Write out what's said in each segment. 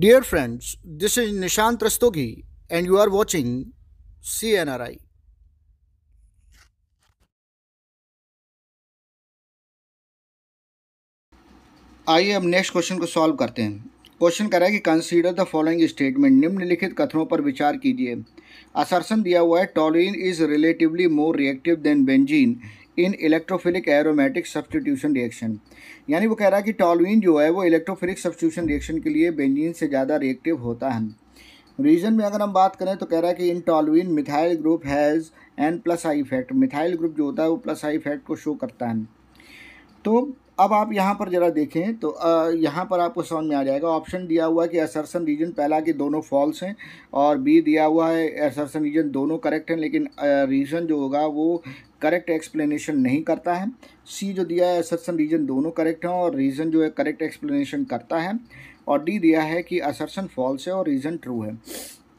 dear friends is Nishant Rastogi and you are watching C N R I आइए अब next question को solve करते हैं क्वेश्चन कह रहा है कि कंसीडर द फॉलोइंग स्टेटमेंट निम्नलिखित कथनों पर विचार कीजिए असरसन दिया हुआ है toluene is relatively more reactive than benzene in electrophilic aromatic substitution reaction यानी वो कह रहा है कि टॉलविन जो है वो इलेक्ट्रोफिलिक सब्सटीट्यूशन रिएक्शन के लिए बेंजीन से ज़्यादा रिएक्टिव होता है रीजन में अगर हम बात करें तो कह रहा है कि in toluene methyl group has an plus I effect methyl group जो होता है वो प्लस आई इफेक्ट को शो करता है तो अब आप यहाँ पर ज़रा देखें तो यहाँ पर आपको समझ में आ जाएगा ऑप्शन दिया हुआ है कि असरसन रीजन पहला कि दोनों फॉल्स हैं और बी दिया हुआ है असरसन रीजन दोनों करेक्ट हैं लेकिन रीजन जो होगा वो करेक्ट एक्सप्लेनेशन नहीं करता है सी जो दिया है असरसन रीजन दोनों करेक्ट हैं और रीज़न जो है करेक्ट एक्सप्लेनेशन करता है और डी दिया है कि असरसन फॉल्स है और रीज़न ट्रू है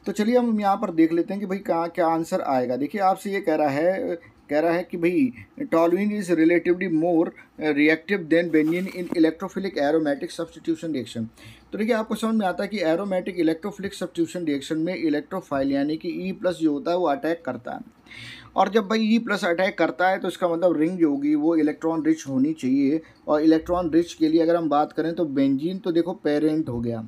तो चलिए हम यहाँ पर देख लेते हैं कि भाई कहाँ क्या आंसर आएगा देखिए आपसे ये कह रहा है कह रहा है कि भाई toluene is relatively more reactive than benzene in electrophilic aromatic substitution reaction तो देखिए आपको समझ में आता है कि एरोमेटिक इलेक्ट्रोफिलिक सब्सटीट्यूशन रिएक्शन में इलेक्ट्रोफाइल यानी कि ई e प्लस जो होता है वो अटैक करता है और जब भाई ई प्लस अटैक करता है तो इसका मतलब रिंग जो होगी वो इलेक्ट्रॉन रिच होनी चाहिए और इलेक्ट्रॉन रिच के लिए अगर हम बात करें तो बेंजीन तो देखो पेरेंट हो गया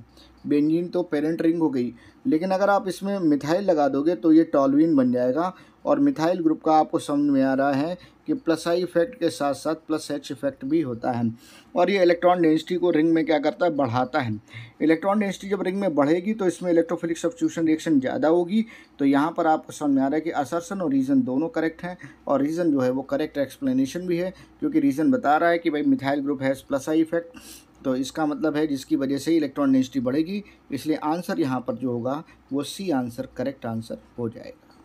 बेंजीन तो पेरेंट रिंग हो गई लेकिन अगर आप इसमें मिथाइल लगा दोगे तो ये टॉलविन बन जाएगा और मिथाइल ग्रुप का आपको समझ में आ रहा है कि प्लस आई इफेक्ट के साथ साथ प्लस एच इफेक्ट भी होता है और ये इलेक्ट्रॉन डेंसिटी को रिंग में क्या करता है बढ़ाता है इलेक्ट्रॉन डेंसिटी जब रिंग में बढ़ेगी तो इसमें इलेक्ट्रोफिलिक सब्सिट्यूशन रिएक्शन ज़्यादा होगी तो यहाँ पर आपको समझ में आ रहा है कि असरसन और रीजन दो दोनों करेक्ट हैं और रीज़न जो है वो करेक्ट एक्सप्लेनेशन भी है क्योंकि रीज़न बता रहा है कि भाई methyl group has plus I effect तो इसका मतलब है जिसकी वजह से इलेक्ट्रॉन डेंसिटी बढ़ेगी इसलिए आंसर यहाँ पर जो होगा वो सी आंसर करेक्ट आंसर हो जाएगा